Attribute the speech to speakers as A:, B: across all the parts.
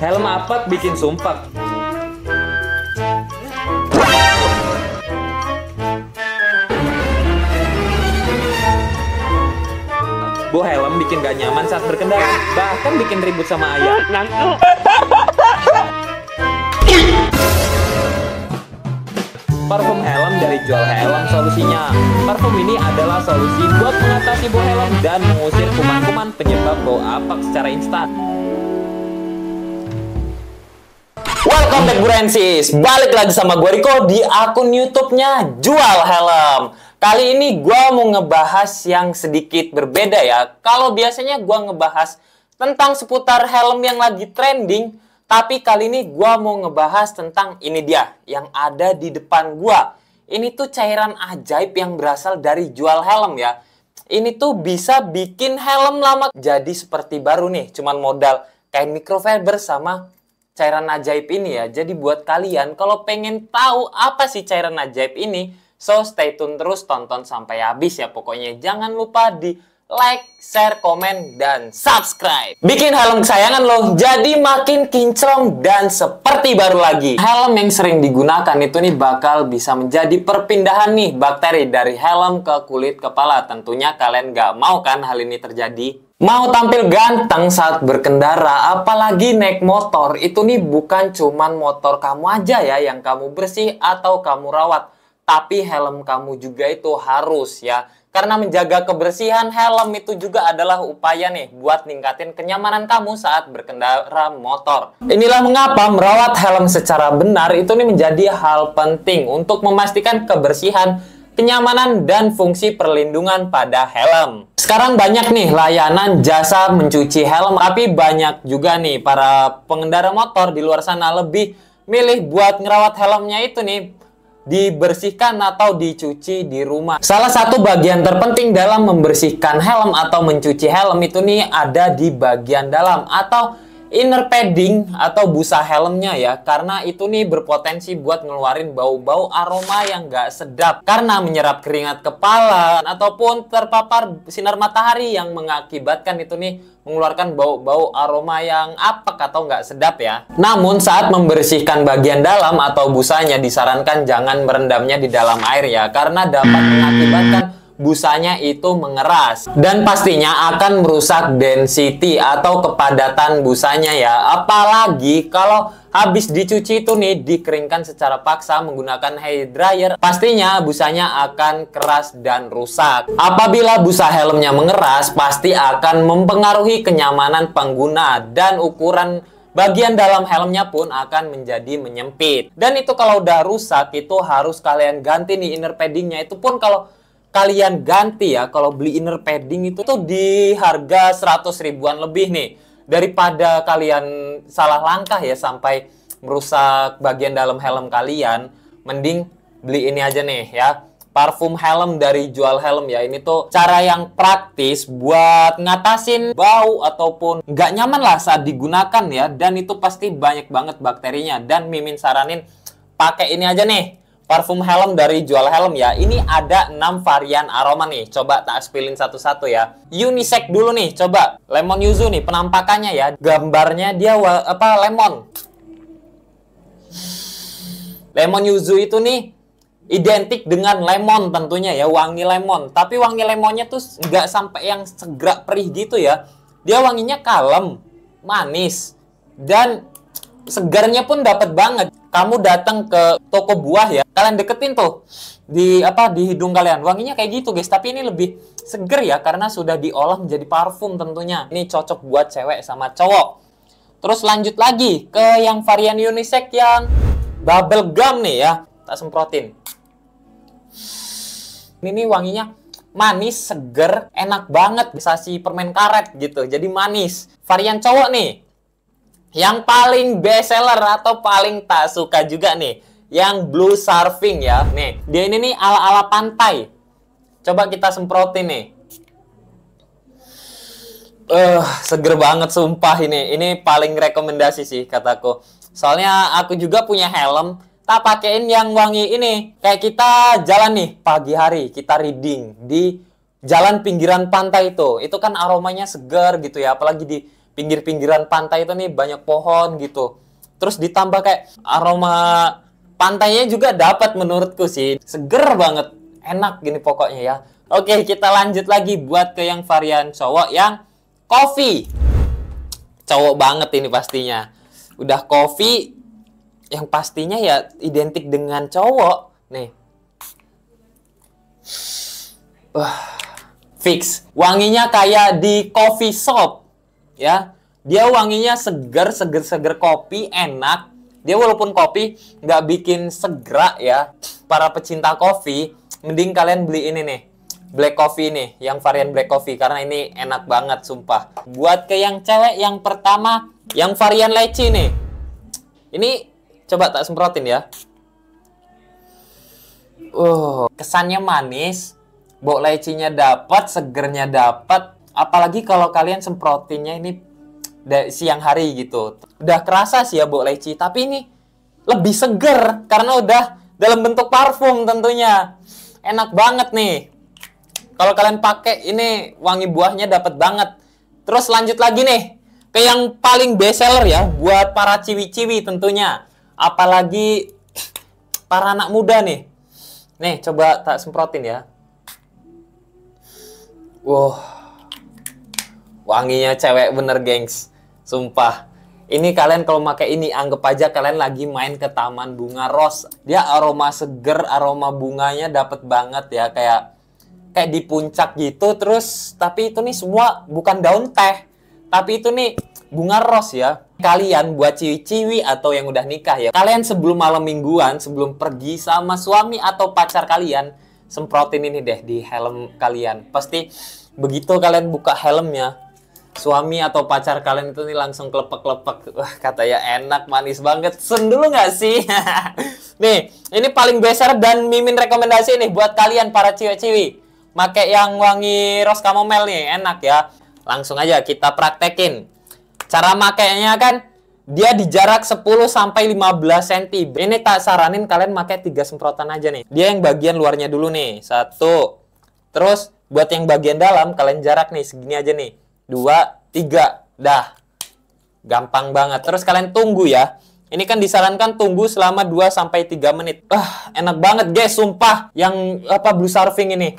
A: Helm apa bikin sumpak. Bu helm bikin gak nyaman saat berkendara, bahkan bikin ribut sama ayah. Parfum helm dari jual helm solusinya. Parfum ini adalah solusi buat mengatasi bu helm dan mengusir kuman-kuman penyebab bau apak secara instan. Welcome back Burensis. Balik lagi sama gue Rico di akun YouTube-nya Jual Helm. Kali ini gue mau ngebahas yang sedikit berbeda ya. Kalau biasanya gue ngebahas tentang seputar helm yang lagi trending, tapi kali ini gue mau ngebahas tentang ini dia yang ada di depan gue. Ini tuh cairan ajaib yang berasal dari Jual Helm ya. Ini tuh bisa bikin helm lama jadi seperti baru nih, cuman modal kain microfiber sama cairan ajaib ini ya. Jadi buat kalian kalau pengen tahu apa sih cairan ajaib ini, so stay tune terus tonton sampai habis ya pokoknya. Jangan lupa di like, share, komen, dan subscribe. Bikin helm kesayangan lo jadi makin kinclong dan seperti baru lagi. Helm yang sering digunakan itu nih bakal bisa menjadi perpindahan nih bakteri dari helm ke kulit kepala. Tentunya kalian nggak mau kan hal ini terjadi? Mau tampil ganteng saat berkendara, apalagi naik motor, itu nih bukan cuman motor kamu aja ya yang kamu bersih atau kamu rawat, tapi helm kamu juga itu harus ya. Karena menjaga kebersihan helm itu juga adalah upaya nih buat ningkatin kenyamanan kamu saat berkendara motor. Inilah mengapa merawat helm secara benar itu nih menjadi hal penting untuk memastikan kebersihan kenyamanan, dan fungsi perlindungan pada helm. Sekarang banyak nih layanan jasa mencuci helm, tapi banyak juga nih para pengendara motor di luar sana lebih milih buat ngerawat helmnya itu nih dibersihkan atau dicuci di rumah. Salah satu bagian terpenting dalam membersihkan helm atau mencuci helm itu nih ada di bagian dalam atau inner padding atau busa helmnya ya karena itu nih berpotensi buat ngeluarin bau-bau aroma yang gak sedap karena menyerap keringat kepala ataupun terpapar sinar matahari yang mengakibatkan itu nih mengeluarkan bau-bau aroma yang apek atau nggak sedap ya. Namun saat membersihkan bagian dalam atau busanya disarankan jangan merendamnya di dalam air ya karena dapat mengakibatkan busanya itu mengeras dan pastinya akan merusak density atau kepadatan busanya ya apalagi kalau habis dicuci itu nih dikeringkan secara paksa menggunakan hair dryer pastinya busanya akan keras dan rusak apabila busa helmnya mengeras pasti akan mempengaruhi kenyamanan pengguna dan ukuran bagian dalam helmnya pun akan menjadi menyempit. Dan itu kalau udah rusak itu harus kalian ganti nih inner paddingnya. Itu pun kalau kalian ganti ya kalau beli inner padding itu tuh di harga 100 ribuan lebih nih daripada kalian salah langkah ya sampai merusak bagian dalam helm kalian mending beli ini aja nih ya parfum helm dari jual helm ya ini tuh cara yang praktis buat ngatasin bau ataupun nggak nyaman lah saat digunakan ya dan itu pasti banyak banget bakterinya dan mimin saranin pakai ini aja nih Parfum helm dari Jual Helm ya. Ini ada 6 varian aroma nih. Coba tak spillin satu-satu ya. Unisex dulu nih, coba. Lemon yuzu nih penampakannya ya. Gambarnya dia apa lemon. Lemon yuzu itu nih identik dengan lemon tentunya ya, wangi lemon. Tapi wangi lemonnya tuh nggak sampai yang segera perih gitu ya. Dia wanginya kalem, manis, dan segarnya pun dapat banget kamu datang ke toko buah ya kalian deketin tuh di apa di hidung kalian wanginya kayak gitu guys tapi ini lebih seger ya karena sudah diolah menjadi parfum tentunya ini cocok buat cewek sama cowok terus lanjut lagi ke yang varian unisex yang bubble gum nih ya tak semprotin ini wanginya manis, seger, enak banget, bisa si permen karet gitu, jadi manis. Varian cowok nih, yang paling best seller atau paling tak suka juga nih, yang blue surfing ya. Nih, dia ini nih ala-ala pantai. Coba kita semprotin nih. Eh, uh, seger banget sumpah ini. Ini paling rekomendasi sih kataku. Soalnya aku juga punya helm, tak pakein yang wangi ini. Kayak kita jalan nih pagi hari, kita reading di jalan pinggiran pantai itu. Itu kan aromanya seger gitu ya, apalagi di pinggir-pinggiran pantai itu nih banyak pohon gitu. Terus ditambah kayak aroma pantainya juga dapat menurutku sih. Seger banget, enak gini pokoknya ya. Oke, kita lanjut lagi buat ke yang varian cowok yang kopi. Cowok banget ini pastinya. Udah kopi yang pastinya ya identik dengan cowok. Nih. uh, fix. Wanginya kayak di coffee shop ya dia wanginya seger seger seger kopi enak dia walaupun kopi nggak bikin segera ya para pecinta kopi mending kalian beli ini nih black coffee nih yang varian black coffee karena ini enak banget sumpah buat ke yang cewek yang pertama yang varian leci nih ini coba tak semprotin ya uh kesannya manis bok lecinya dapat segernya dapat apalagi kalau kalian semprotinnya ini siang hari gitu udah kerasa sih ya bu leci tapi ini lebih seger karena udah dalam bentuk parfum tentunya enak banget nih kalau kalian pakai ini wangi buahnya dapat banget terus lanjut lagi nih ke yang paling best seller ya buat para ciwi-ciwi tentunya apalagi para anak muda nih nih coba tak semprotin ya wow wanginya cewek bener gengs sumpah ini kalian kalau pakai ini anggap aja kalian lagi main ke taman bunga ros dia aroma seger aroma bunganya dapet banget ya kayak kayak di puncak gitu terus tapi itu nih semua bukan daun teh tapi itu nih bunga ros ya kalian buat ciwi-ciwi atau yang udah nikah ya kalian sebelum malam mingguan sebelum pergi sama suami atau pacar kalian semprotin ini deh di helm kalian pasti begitu kalian buka helmnya suami atau pacar kalian itu nih langsung klepek klepek, Wah, kata ya enak, manis banget. Sen dulu nggak sih? nih, ini paling besar dan mimin rekomendasi nih buat kalian para cewek-cewek. Make yang wangi rose chamomile nih, enak ya. Langsung aja kita praktekin. Cara makainya kan dia di jarak 10 sampai 15 cm. Ini tak saranin kalian pakai tiga semprotan aja nih. Dia yang bagian luarnya dulu nih. Satu. Terus buat yang bagian dalam kalian jarak nih segini aja nih dua, tiga. Dah. Gampang banget. Terus kalian tunggu ya. Ini kan disarankan tunggu selama 2 sampai 3 menit. Wah, enak banget guys, sumpah yang apa blue surfing ini.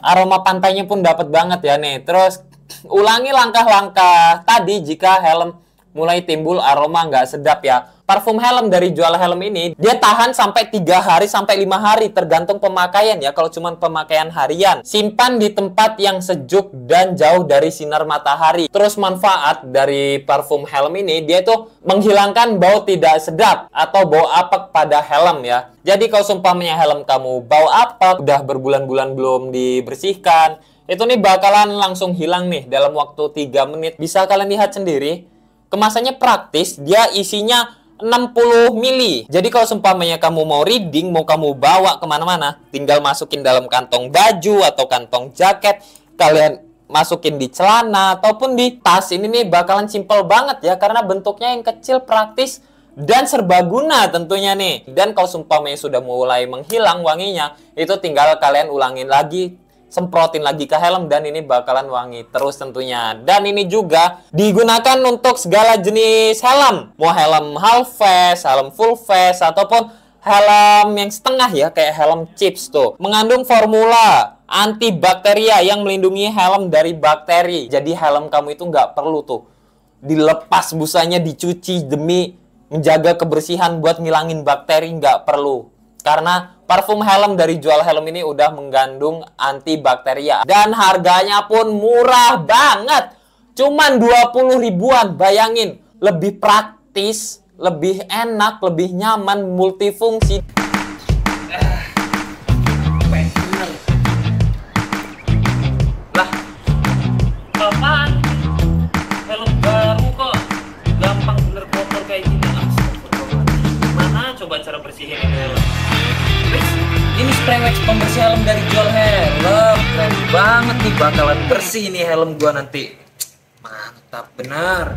A: Aroma pantainya pun dapat banget ya nih. Terus ulangi langkah-langkah tadi jika helm mulai timbul aroma nggak sedap ya. Parfum helm dari jual helm ini, dia tahan sampai 3 hari sampai 5 hari tergantung pemakaian ya. Kalau cuma pemakaian harian, simpan di tempat yang sejuk dan jauh dari sinar matahari. Terus manfaat dari parfum helm ini, dia itu menghilangkan bau tidak sedap atau bau apek pada helm ya. Jadi kalau sumpahnya helm kamu bau apek, udah berbulan-bulan belum dibersihkan, itu nih bakalan langsung hilang nih dalam waktu 3 menit. Bisa kalian lihat sendiri Kemasannya praktis, dia isinya 60 mili. Jadi kalau seumpamanya kamu mau reading, mau kamu bawa kemana-mana, tinggal masukin dalam kantong baju atau kantong jaket, kalian masukin di celana ataupun di tas. Ini nih bakalan simple banget ya, karena bentuknya yang kecil, praktis, dan serbaguna tentunya nih. Dan kalau seumpamanya sudah mulai menghilang wanginya, itu tinggal kalian ulangin lagi semprotin lagi ke helm dan ini bakalan wangi terus tentunya. Dan ini juga digunakan untuk segala jenis helm. Mau helm half face, helm full face, ataupun helm yang setengah ya, kayak helm chips tuh. Mengandung formula antibakteria yang melindungi helm dari bakteri. Jadi helm kamu itu nggak perlu tuh dilepas busanya, dicuci demi menjaga kebersihan buat ngilangin bakteri nggak perlu. Karena Parfum helm dari Jual Helm ini udah mengandung antibakteria dan harganya pun murah banget. Cuman 20 ribuan, bayangin. Lebih praktis, lebih enak, lebih nyaman, multifungsi. bersih helm dari jual Helm. Keren banget nih bakalan bersih nih helm gua nanti. Mantap benar.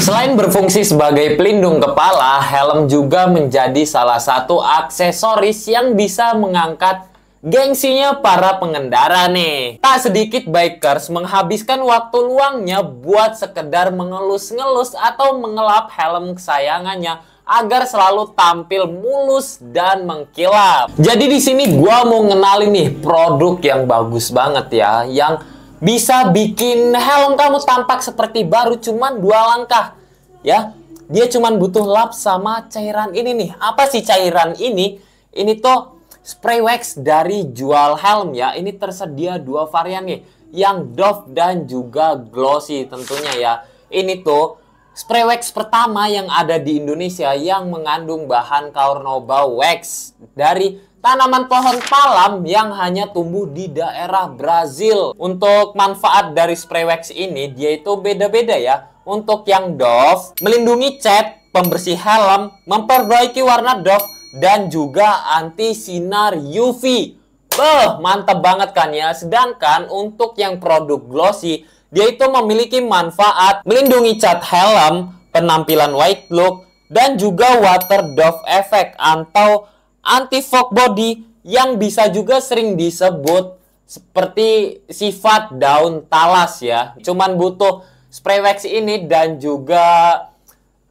A: Selain berfungsi sebagai pelindung kepala, helm juga menjadi salah satu aksesoris yang bisa mengangkat gengsinya para pengendara nih. Tak sedikit bikers menghabiskan waktu luangnya buat sekedar mengelus-ngelus atau mengelap helm kesayangannya agar selalu tampil mulus dan mengkilap. Jadi di sini gua mau ngenalin nih produk yang bagus banget ya, yang bisa bikin helm kamu tampak seperti baru cuman dua langkah. Ya, dia cuman butuh lap sama cairan ini nih. Apa sih cairan ini? Ini tuh spray wax dari jual helm ya. Ini tersedia dua varian nih, yang Dove dan juga Glossy tentunya ya. Ini tuh spray wax pertama yang ada di Indonesia yang mengandung bahan kaurnoba wax dari tanaman pohon palem yang hanya tumbuh di daerah Brazil. Untuk manfaat dari spray wax ini, dia itu beda-beda ya. Untuk yang Dove, melindungi cat, pembersih helm, memperbaiki warna Dove, dan juga anti sinar UV. Beuh, mantep banget kan ya. Sedangkan untuk yang produk Glossy, dia itu memiliki manfaat melindungi cat helm, penampilan white look, dan juga water dove effect atau anti fog body yang bisa juga sering disebut seperti sifat daun talas ya. Cuman butuh spray wax ini dan juga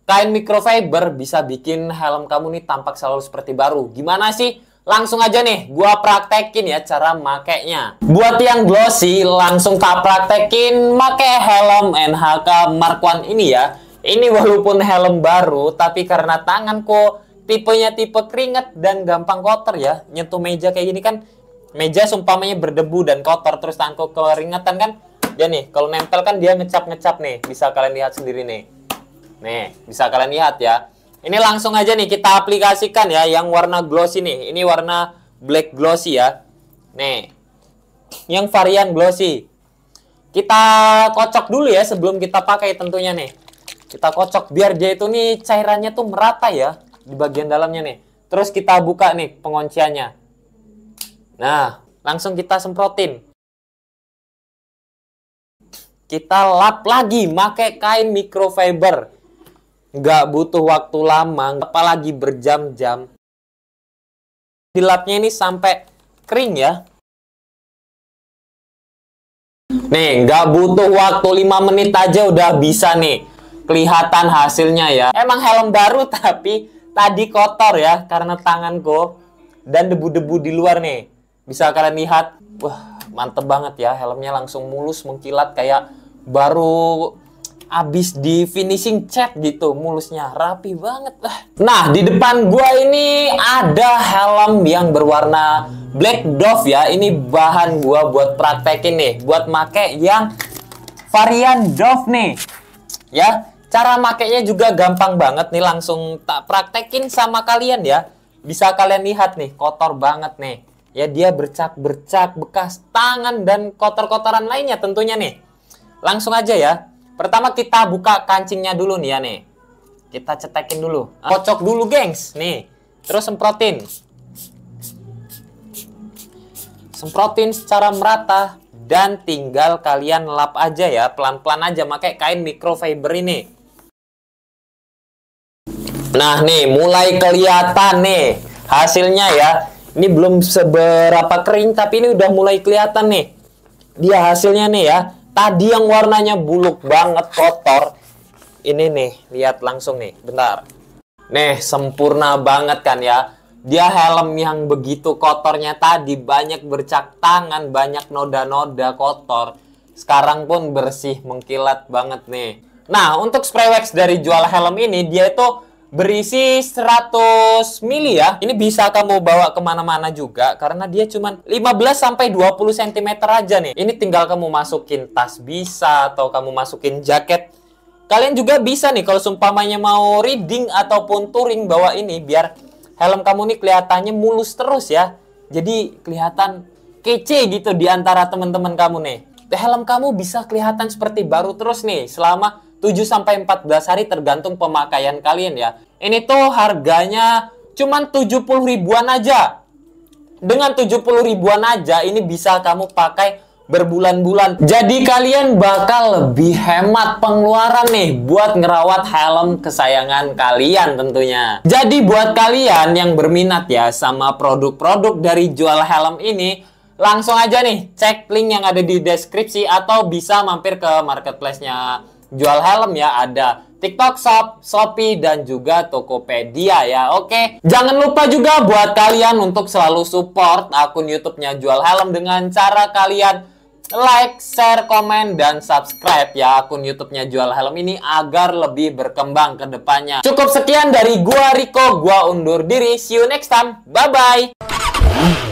A: kain microfiber bisa bikin helm kamu nih tampak selalu seperti baru. Gimana sih Langsung aja nih, gua praktekin ya cara makainya. Buat yang glossy, langsung tak praktekin make helm NHK Mark 1 ini ya. Ini walaupun helm baru, tapi karena tanganku tipenya tipe keringet dan gampang kotor ya. Nyentuh meja kayak gini kan, meja sumpamanya berdebu dan kotor, terus tanganku keringetan kan. Dia nih, kalau nempel kan dia ngecap-ngecap nih, bisa kalian lihat sendiri nih. Nih, bisa kalian lihat ya ini langsung aja nih kita aplikasikan ya yang warna glossy nih. Ini warna black glossy ya. Nih. Yang varian glossy. Kita kocok dulu ya sebelum kita pakai tentunya nih. Kita kocok biar dia itu nih cairannya tuh merata ya di bagian dalamnya nih. Terus kita buka nih pengunciannya. Nah, langsung kita semprotin. Kita lap lagi pakai kain microfiber nggak butuh waktu lama, apalagi berjam-jam. Dilapnya ini sampai kering ya. Nih, nggak butuh waktu 5 menit aja udah bisa nih. Kelihatan hasilnya ya. Emang helm baru tapi tadi kotor ya karena tanganku dan debu-debu di luar nih. Bisa kalian lihat, wah mantep banget ya helmnya langsung mulus mengkilat kayak baru abis di finishing cat gitu mulusnya rapi banget lah nah di depan gua ini ada helm yang berwarna black dove ya ini bahan gua buat praktekin nih buat make yang varian dove nih ya cara makainya juga gampang banget nih langsung tak praktekin sama kalian ya bisa kalian lihat nih kotor banget nih ya dia bercak-bercak bekas tangan dan kotor-kotoran lainnya tentunya nih. Langsung aja ya. Pertama kita buka kancingnya dulu nih ya nih. Kita cetekin dulu. Kocok dulu, gengs. Nih. Terus semprotin. Semprotin secara merata dan tinggal kalian lap aja ya, pelan-pelan aja pakai kain microfiber ini. Nah, nih mulai kelihatan nih hasilnya ya. Ini belum seberapa kering tapi ini udah mulai kelihatan nih. Dia hasilnya nih ya tadi yang warnanya buluk banget kotor ini nih lihat langsung nih bentar nih sempurna banget kan ya dia helm yang begitu kotornya tadi banyak bercak tangan banyak noda-noda kotor sekarang pun bersih mengkilat banget nih nah untuk spray wax dari jual helm ini dia itu berisi 100 mili ya. Ini bisa kamu bawa kemana-mana juga karena dia cuma 15 sampai 20 cm aja nih. Ini tinggal kamu masukin tas bisa atau kamu masukin jaket. Kalian juga bisa nih kalau sumpamanya mau reading ataupun touring bawa ini biar helm kamu nih kelihatannya mulus terus ya. Jadi kelihatan kece gitu di antara teman-teman kamu nih. Helm kamu bisa kelihatan seperti baru terus nih selama 7 sampai 14 hari tergantung pemakaian kalian ya. Ini tuh harganya cuman 70 ribuan aja. Dengan 70 ribuan aja ini bisa kamu pakai berbulan-bulan. Jadi kalian bakal lebih hemat pengeluaran nih buat ngerawat helm kesayangan kalian tentunya. Jadi buat kalian yang berminat ya sama produk-produk dari jual helm ini, langsung aja nih cek link yang ada di deskripsi atau bisa mampir ke marketplace-nya jual helm ya ada TikTok Shop, Shopee, dan juga Tokopedia ya. Oke, jangan lupa juga buat kalian untuk selalu support akun YouTube-nya Jual Helm dengan cara kalian like, share, komen, dan subscribe ya akun YouTube-nya Jual Helm ini agar lebih berkembang ke depannya. Cukup sekian dari gua Riko, gua undur diri. See you next time. Bye bye.